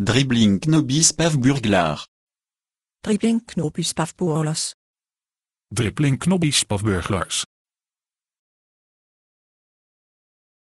Dribbling Knobis Paf burglar. Dribbling Knobis Paf Burglars. Dribbling Knobbies Paf Burglars.